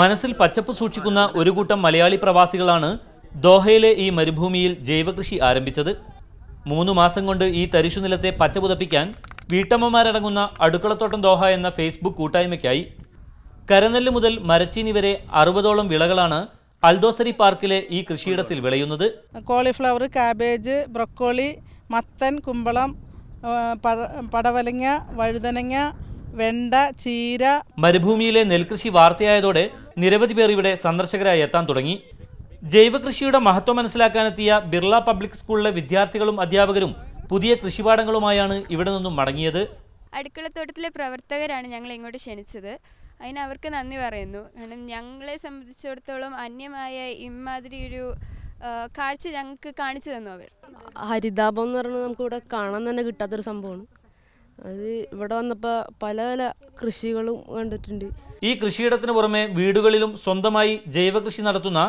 മനസ്സിൽ പച്ചപ്പ് സൂക്ഷിക്കുന്ന ഒരു കൂട്ടം മലയാളി പ്രവാസികളാണ് ദോഹയിലെ ഈ മരുഭൂമിയിൽ ജൈവകൃഷി ആരംഭിച്ചത് മൂന്ന് മാസം കൊണ്ട് ഈ തരിശു നിലത്തെ പച്ചപുതപ്പിക്കാൻ വീട്ടമ്മമാരടങ്ങുന്ന അടുക്കളത്തോട്ടം ദോഹ എന്ന ഫേസ്ബുക്ക് കൂട്ടായ്മയ്ക്കായി കരനെല്ല് മുതൽ മരച്ചീനി വരെ അറുപതോളം വിളകളാണ് അൽദോസരി പാർക്കിലെ ഈ കൃഷിയിടത്തിൽ വിളയുന്നത് കോളിഫ്ലവർ കാബേജ് ബ്രൊക്കോളി മത്തൻ കുമ്പളം പടവലങ്ങ വഴുതനങ്ങ വെണ്ട ചീര മരുഭൂമിയിലെ നെൽകൃഷി വാർത്തയായതോടെ നിരവധി പേർ ഇവിടെ സന്ദർശകരായി എത്താൻ തുടങ്ങി ജൈവകൃഷിയുടെ മഹത്വം മനസ്സിലാക്കാനെത്തിയ ബിർള പബ്ലിക് സ്കൂളിലെ വിദ്യാർത്ഥികളും അധ്യാപകരും പുതിയ കൃഷിപാഠങ്ങളുമായാണ് ഇവിടെ നിന്നും മടങ്ങിയത് അടുക്കളത്തോട്ടത്തിലെ പ്രവർത്തകരാണ് ഞങ്ങൾ ഇങ്ങോട്ട് ക്ഷണിച്ചത് അതിന് അവർക്ക് നന്ദി പറയുന്നു കാരണം ഞങ്ങളെ സംബന്ധിച്ചിടത്തോളം അന്യമായ ഇമാതിരി ഒരു കാഴ്ച ഞങ്ങൾക്ക് കാണിച്ചു തന്നു അവർ ഹരിതാപം എന്ന് പറഞ്ഞാൽ നമുക്കിവിടെ കാണാൻ തന്നെ കിട്ടാത്തൊരു സംഭവമാണ് അത് ഇവിടെ വന്നപ്പോൾ പല പല കൃഷികളും കണ്ടിട്ടുണ്ട് ഈ കൃഷിയിടത്തിന് പുറമെ വീടുകളിലും സ്വന്തമായി ജൈവകൃഷി നടത്തുന്ന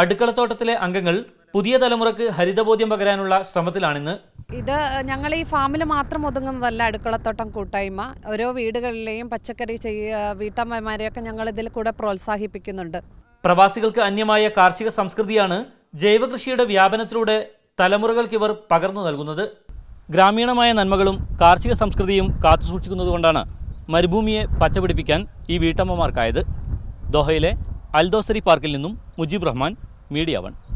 അടുക്കളത്തോട്ടത്തിലെ അംഗങ്ങൾ പുതിയ തലമുറക്ക് ഹരിതബോധ്യം പകരാനുള്ള ശ്രമത്തിലാണിന്ന് ഇത് ഞങ്ങൾ ഈ ഫാമിൽ മാത്രം ഒതുങ്ങുന്നതല്ല അടുക്കളത്തോട്ടം കൂട്ടായ്മ ഓരോ വീടുകളിലെയും പച്ചക്കറി ചെയ്യ വീട്ടമ്മമാരെയൊക്കെ ഞങ്ങൾ ഇതിൽ കൂടെ പ്രോത്സാഹിപ്പിക്കുന്നുണ്ട് പ്രവാസികൾക്ക് അന്യമായ കാർഷിക സംസ്കൃതിയാണ് ജൈവകൃഷിയുടെ വ്യാപനത്തിലൂടെ ഇവർ പകർന്നു നൽകുന്നത് ഗ്രാമീണമായ നന്മകളും കാർഷിക സംസ്കൃതിയും കാത്തുസൂക്ഷിക്കുന്നതുകൊണ്ടാണ് മരുഭൂമിയെ പച്ചപിടിപ്പിക്കാൻ ഈ വീട്ടമ്മമാർക്കായത് ദോഹയിലെ അൽദോസരി പാർക്കിൽ നിന്നും മുജീബ് റഹ്മാൻ മീഡിയ വൺ